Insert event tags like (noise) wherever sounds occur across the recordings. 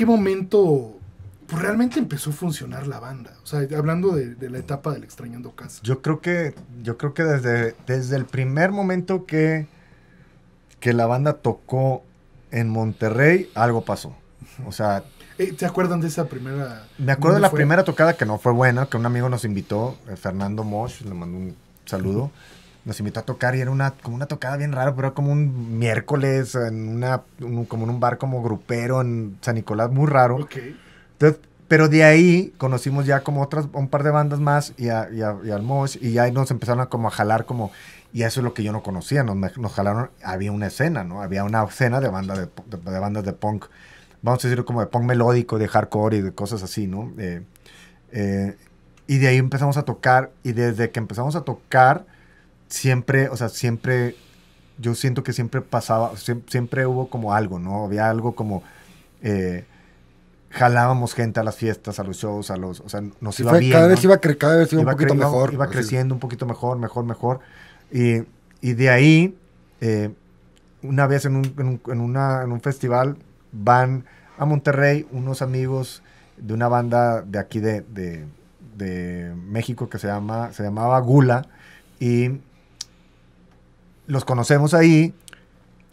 qué momento pues, realmente empezó a funcionar la banda? O sea, hablando de, la etapa del extrañando casa. Yo creo que, yo creo que desde, desde el primer momento que, que la banda tocó en Monterrey, algo pasó. O sea, eh, ¿Te acuerdan de esa primera? Me acuerdo de la primera tocada que no fue buena, que un amigo nos invitó, eh, Fernando Mosh, le mandó un saludo nos invitó a tocar y era una, como una tocada bien rara, pero era como un miércoles, en una, un, como en un bar como grupero en San Nicolás, muy raro. pero de ahí conocimos ya como otras, un par de bandas más y, y, y al Mosh, y ya nos empezaron a como a jalar como, y eso es lo que yo no conocía, nos, nos jalaron, había una escena, ¿no? Había una escena de, banda de, de, bandas de punk, vamos a decir como de punk melódico, de hardcore y de cosas así, ¿no? Eh, eh, y de ahí empezamos a tocar, y desde que empezamos a tocar, siempre, o sea, siempre, yo siento que siempre pasaba, siempre, hubo como algo, ¿no? Había algo como... Eh, jalábamos gente a las fiestas, a los shows, a los, o sea, nos iba bien. Cada vez iba, cada un poquito mejor. Iba creciendo un poquito mejor, mejor, mejor. Y, de ahí, eh, una vez en un, en, un, un, festival, van a Monterrey unos amigos de una banda de aquí de, de, de México que se, llama, se llamaba Gula. Y los conocemos ahí,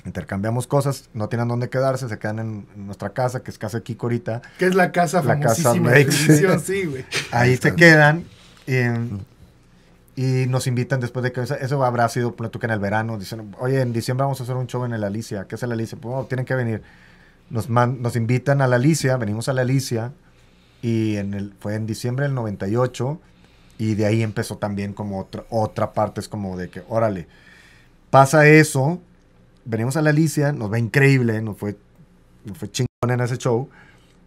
intercambiamos cosas, no tienen dónde quedarse, se quedan en nuestra casa, que es casa de Kiko ahorita. Que es la casa la casa sí, güey. Ahí se quedan. Eh, mm. y nos invitan después de que eso habrá sido, por tú que en el verano, dicen, oye, en diciembre vamos a hacer un show en el Alicia, ¿qué es el Alicia? Pues oh, tienen que venir. Nos, nos invitan a la Alicia, venimos a la Alicia, y en el, fue en diciembre del 98, y de ahí empezó también como otra, otra parte, es como de que, órale, Pasa eso, venimos a la Alicia, nos va increíble, nos fue, chingón en ese show.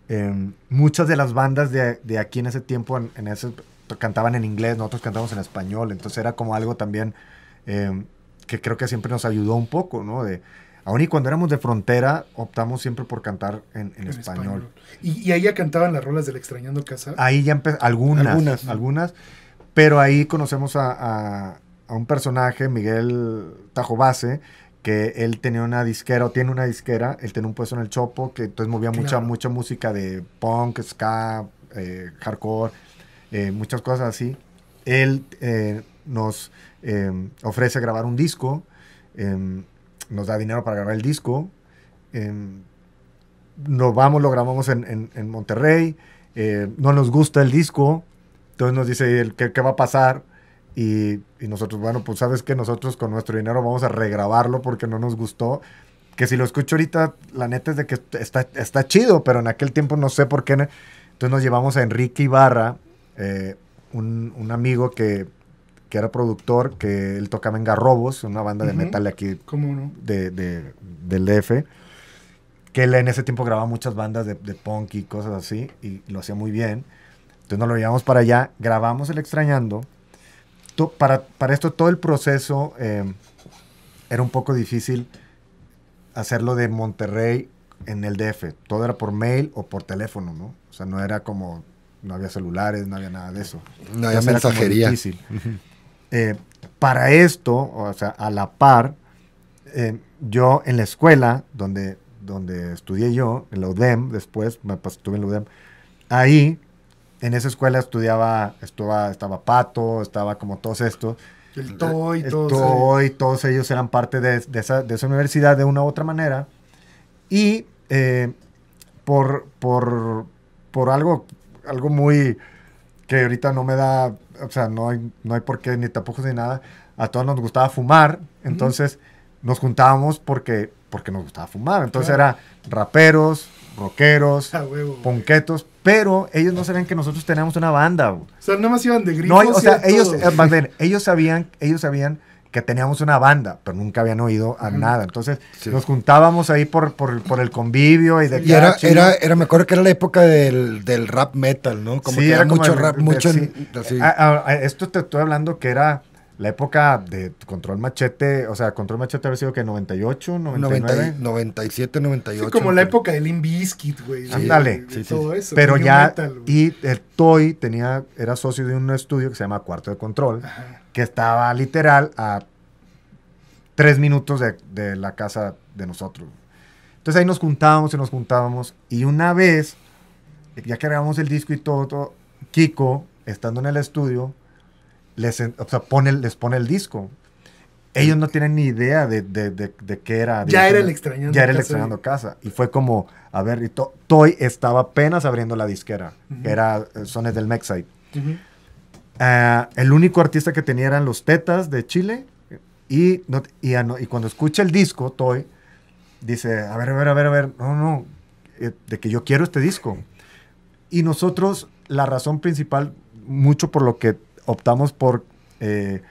Em, muchas de las bandas de, aquí en ese tiempo, en, cantaban en inglés, nosotros cantamos en español, entonces era como algo también em, que creo que siempre nos ayudó un poco, ¿no? De, aún y cuando éramos de frontera, optamos siempre por cantar en, español. ¿Y, ahí ya cantaban las rolas del Extrañando Casa? Ahí ya algunas, algunas, algunas, pero ahí conocemos a a un personaje, Miguel Tajobase, que él tenía una disquera o tiene una disquera, él tenía un puesto en el Chopo, que entonces movía mucha, mucha música de punk, ska, eh, hardcore, eh, muchas cosas así. Él eh, nos ofrece grabar un disco, em, nos da dinero para grabar el disco, nos em, vamos, lo grabamos en, en, Monterrey, no nos gusta el disco, entonces nos dice ¿qué, ¿qué va a pasar? Y, nosotros, bueno, pues sabes que nosotros con nuestro dinero vamos a regrabarlo porque no nos gustó que si lo escucho ahorita, la neta es de que está, está chido, pero en aquel tiempo no sé por qué. Entonces nos llevamos a Enrique Ibarra, eh, un, amigo que, era productor, que él tocaba en Garrobos, una banda de metal aquí de, de, del DF, que él en ese tiempo grababa muchas bandas de, de punk y cosas así, y lo hacía muy bien. Entonces nos lo llevamos para allá, grabamos El Extrañando, para, para, esto todo el proceso eh, era un poco difícil hacerlo de Monterrey en el DF. Todo era por mail o por teléfono, ¿no? O sea, no era como, no había celulares, no había nada de eso. No había mensajería. (laughs) Eh, para esto, o sea, a la par, eh, yo en la escuela donde, donde estudié yo, en la UDEM, después me estuve en la UDEM, ahí en esa escuela estudiaba, estaba, estaba Pato, estaba como todos estos. El Toy, todos, ellos. eran parte de, esa, universidad de una u otra manera. Y eh, por, por, algo, algo muy que ahorita no me da, o sea, no hay, no hay por qué, ni tampoco ni nada, a todos nos gustaba fumar, entonces nos juntábamos porque, porque nos gustaba fumar. Entonces era raperos, rockeros, ponquetos, pero ellos no sabían que nosotros teníamos una banda. O sea, nada más iban de gringos. No, o sea, ellos, eh, más bien, ellos sabían, ellos sabían que teníamos una banda, pero nunca habían oído a nada. Entonces nos juntábamos ahí por, por, por, el convivio y de y era, ah, era, era, me acuerdo que era la época del, rap metal, ¿no? Como era, mucho rap, mucho... así. esto te estoy hablando que era la época de Control Machete, o sea, Control Machete habría sido que 98, 99. 97, 98. Sí, como la época del Limbiskit, güey. Ándale. Sí, sí, todo eso. Pero ya, y el Toy tenía, era socio de un estudio que se llama Cuarto de Control, que estaba literal a tres minutos de, de la casa de nosotros. Entonces ahí nos juntábamos y nos juntábamos, y una vez, ya que grabamos el disco y todo, todo Kiko, estando en el estudio, les, pone, les pone el disco. Ellos no tienen ni idea de, de, de, qué era. Ya era el extrañando Ya casa Y fue como, a ver, y Toy estaba apenas abriendo la disquera. Era eh, Sones del Mexite. Eh, el único artista que tenía eran los Tetas de Chile. Y, no, y, cuando escucha el disco, Toy dice, a ver, a ver, a ver, a ver, no, no, eh, de que yo quiero este disco. Y nosotros, la razón principal, mucho por lo que optamos por eh,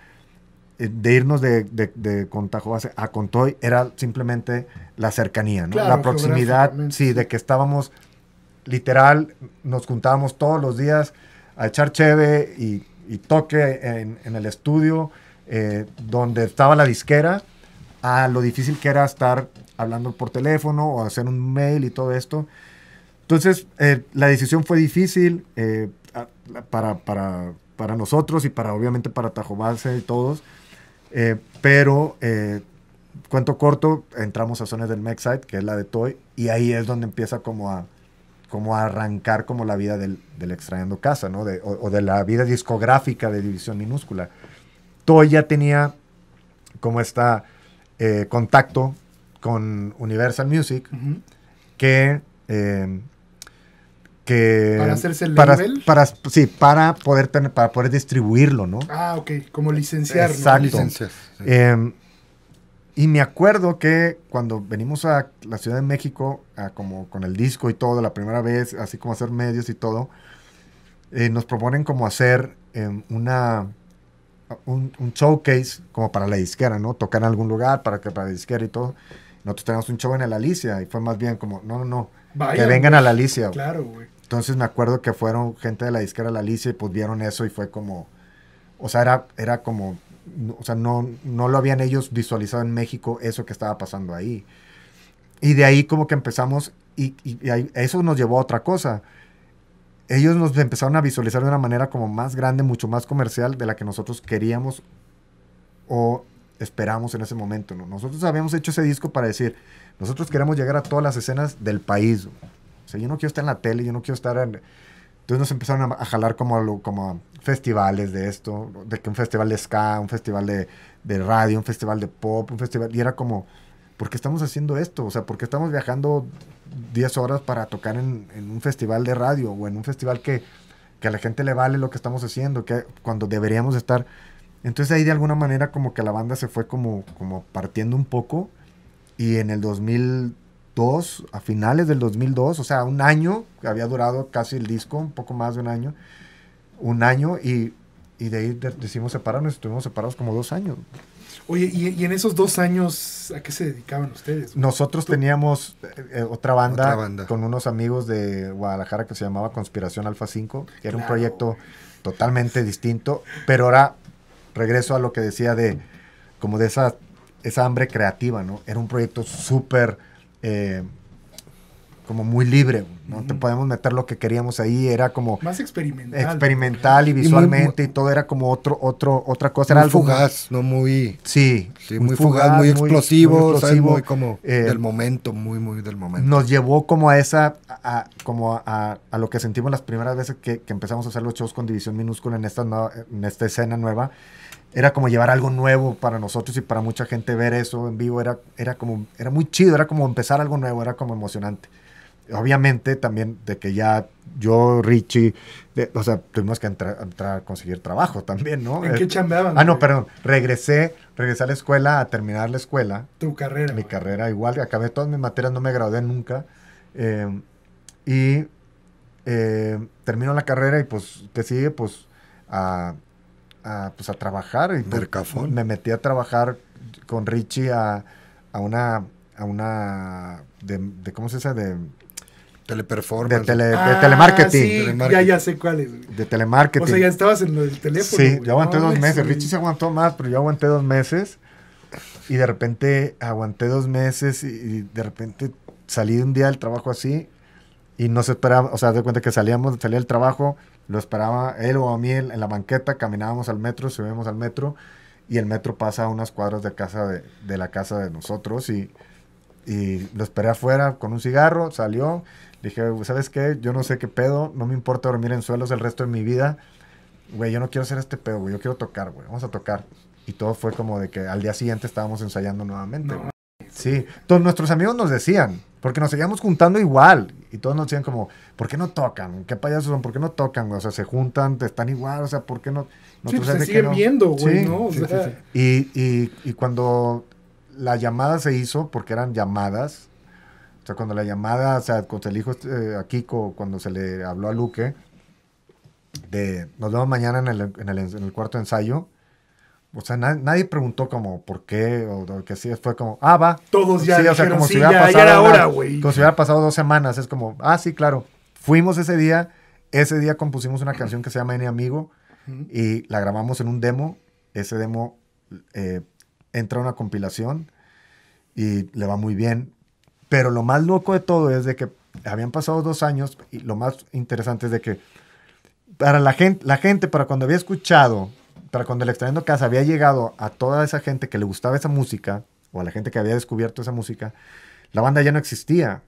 eh, de irnos de, de, base a Contoy era simplemente la cercanía, la proximidad, sí, de que estábamos literal, nos juntábamos todos los días a echar cheve y, toque en, el estudio eh, donde estaba la disquera, a lo difícil que era estar hablando por teléfono o hacer un mail y todo esto. Entonces, la decisión fue difícil para para nosotros y para obviamente para Tajobase y todos. Eh, pero, eh, cuento corto, entramos a zonas del Mexite, que es la de Toy, y ahí es donde empieza como a, como arrancar como la vida del, del extrayendo casa, ¿no? o, de la vida discográfica de División Minúscula. Toy ya tenía como esta eh, contacto con Universal Music, que para hacerse el para, para sí para poder tener para poder distribuirlo no ah ok como licenciar exacto em, y me acuerdo que cuando venimos a la Ciudad de México como con el disco y todo la primera vez así como hacer medios y todo eh, nos proponen como hacer em, una un, showcase como para la disquera, ¿no? Tocar en algún lugar para que para la disquera y todo. Nosotros tenemos un show en la Alicia y fue más bien como, no, no, no, que vengan a la pues, Alicia. Claro, güey. Entonces me acuerdo que fueron gente de la disquera La Alicia y pues vieron eso y fue como, o sea, era, como, o sea, no, no lo habían ellos visualizado en México eso que estaba pasando ahí. Y de ahí como que empezamos y, eso nos llevó a otra cosa. Ellos nos empezaron a visualizar de una manera como más grande, mucho más comercial de la que nosotros queríamos o esperamos en ese momento. Nosotros habíamos hecho ese disco para decir, nosotros queremos llegar a todas las escenas del país. O sea, yo no quiero estar en la tele, yo no quiero estar Entonces nos empezaron a, jalar como, como festivales de esto, de que un festival de ska, un festival de, radio, un festival de pop, un festival... Y era como, ¿por qué estamos haciendo esto? O sea, ¿por qué estamos viajando 10 horas para tocar en, un festival de radio o en un festival que, que a la gente le vale lo que estamos haciendo, que cuando deberíamos estar... Entonces ahí de alguna manera como que la banda se fue como, como partiendo un poco y en el 2000 a finales del 2002, o sea, un año, había durado casi el disco, un poco más de un año, un año y, y de ahí decimos separarnos, estuvimos separados como dos años. Oye, y, en esos dos años, ¿a qué se dedicaban ustedes? Nosotros teníamos eh, eh, otra, banda con unos amigos de Guadalajara que se llamaba Conspiración Alfa 5, que era un proyecto totalmente distinto, pero ahora regreso a lo que decía de como de esa, esa hambre creativa, ¿no? Era un proyecto súper eh, como muy libre, ¿no? Te podemos meter lo que queríamos ahí, era como... Más experimental. Experimental y visualmente y, todo era como otro, otro, otra cosa. Muy era fugaz, no muy... Sí. muy, fugaz, muy, explosivo, muy, como eh, del momento, muy, muy del momento. Nos llevó como a esa, a, como a, lo que sentimos las primeras veces que, empezamos a hacer los shows con División Minúscula en esta, en esta escena nueva, era como llevar algo nuevo para nosotros y para mucha gente ver eso en vivo era, era como era muy chido, era como empezar algo nuevo, era como emocionante. Obviamente también de que ya yo, Richie, o sea, tuvimos que entrar, a conseguir trabajo también, ¿no? ¿En qué eh, chambeaban? Ah, no, perdón, regresé, regresé a la escuela a terminar la escuela. Tu carrera. Mi carrera igual, acabé todas mis materias, no me gradué nunca. Eh, y eh, termino la carrera y pues, te sigue? Pues a a, pues, a trabajar. Pues, me metí a trabajar con Richie a, una, a una, de, ¿cómo se dice? De... Teleperformance. De, ah, telemarketing. Ya, sé cuál De telemarketing. O sea, ya estabas en el teléfono. Sí, aguanté dos meses. Richie se aguantó más, pero yo aguanté dos meses. Y de repente aguanté dos meses y, de repente salí un día del trabajo así y no se esperaba, o sea, de cuenta que salíamos, salía del trabajo, lo esperaba él o a mí en, la banqueta, caminábamos al metro, subíamos al metro y el metro pasa a unas cuadras de, casa de, la casa de nosotros y, lo esperé afuera con un cigarro, salió, dije, ¿sabes qué? Yo no sé qué pedo, no me importa dormir en suelos el resto de mi vida, güey, yo no quiero hacer este pedo, güey, yo quiero tocar, güey, vamos a tocar. Y todo fue como de que al día siguiente estábamos ensayando nuevamente. Sí, todos nuestros amigos nos decían, porque nos seguíamos juntando igual. Y todos nos decían como, ¿por qué no tocan? ¿Qué payasos son? ¿Por qué no tocan? O sea, se juntan, están igual, o sea, ¿por qué no? Pues, se siguen viendo, güey, Y, y, y, cuando la llamada se hizo, porque eran llamadas, o sea, cuando la llamada, o sea, cuando se elijo eh, a Kiko, cuando se le habló a Luque, de nos vemos mañana en el, en el, en el cuarto ensayo, o sea, nadie preguntó como por qué o, que fue como, ah, va. Todos ya. Sí, o sea, como si hubiera pasado. como si hubiera pasado dos semanas. Es como, ah, sí, claro. Fuimos ese día, ese día compusimos una canción que se llama N Amigo y la grabamos en un demo. Ese demo eh, entra a una compilación y le va muy bien. Pero lo más loco de todo es de que habían pasado dos años y lo más interesante es de que para la gente, la gente para cuando había escuchado para cuando el extrañando casa había llegado a toda esa gente que le gustaba esa música, o a la gente que había descubierto esa música, la banda ya no existía.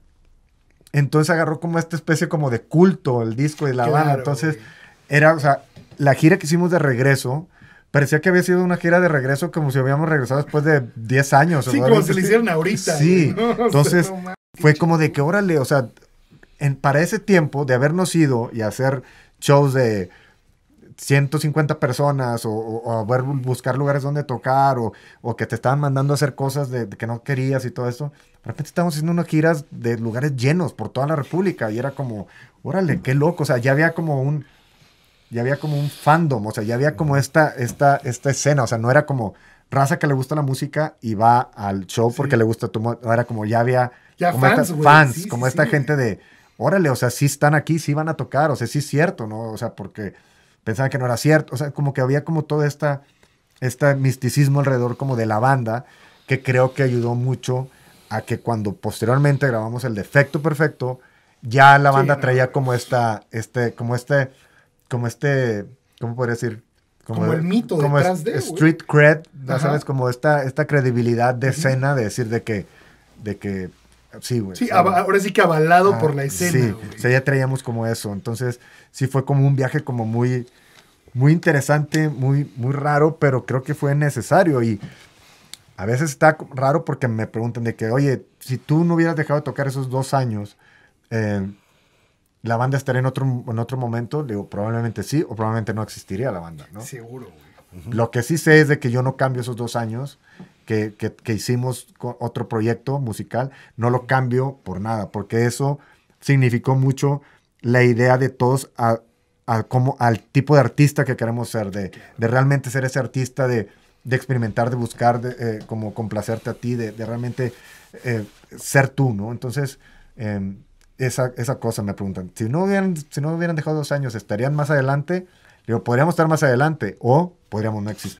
Entonces agarró como esta especie como de culto el disco de la banda. Entonces, era, o sea, la gira que hicimos de regreso, parecía que había sido una gira de regreso como si habíamos regresado después de 10 años. Sí, como se le hicieron ahorita. Sí, (laughs) entonces fue como de que órale, o sea, en, para ese tiempo de habernos ido y hacer shows de 150 personas o, buscar lugares donde tocar o, o, que te estaban mandando a hacer cosas de, que no querías y todo eso. De repente estamos haciendo unas giras de lugares llenos por toda la República y era como, órale, qué loco. O sea, ya había como un, ya había como un fandom, o sea, ya había como esta, esta, esta escena, o sea, no era como raza que le gusta la música y va al show porque le gusta tu no era como ya había fans, fans como esta gente de, órale, o sea, sí están aquí, sí van a tocar, o sea, sí es cierto, ¿no? O sea, porque pensaban que no era cierto, o sea, como que había como todo esta, este misticismo alrededor como de la banda, que creo que ayudó mucho a que cuando posteriormente grabamos el defecto perfecto, ya la banda traía como esta, este, como este, como este, ¿cómo podría decir? Como, el mito como detrás de, street cred, ya ¿sabes? Como esta, esta credibilidad de escena de decir de que, de que Sí, güey. Sí, ahora sí que avalado ah, por la escena. Sí, o sea, ya traíamos como eso. Entonces, sí fue como un viaje como muy, muy interesante, muy, muy raro, pero creo que fue necesario. Y a veces está raro porque me preguntan de que, oye, si tú no hubieras dejado de tocar esos dos años, eh, la banda estaría en otro, en otro momento. digo, probablemente sí, o probablemente no existiría la banda, ¿no? Seguro, Lo que sí sé es de que yo no cambio esos dos años que, hicimos con otro proyecto musical, no lo cambio por nada, porque eso significó mucho la idea de todos a, como, al tipo de artista que queremos ser, de, de realmente ser ese artista, de, de experimentar, de buscar, de, eh, como complacerte a ti, de, realmente eh, ser tú, ¿no? Entonces, em, esa, esa, cosa me preguntan, si no, hubieran, si no hubieran dejado dos años, ¿estarían más adelante? Le digo, podríamos estar más adelante o podríamos no existir.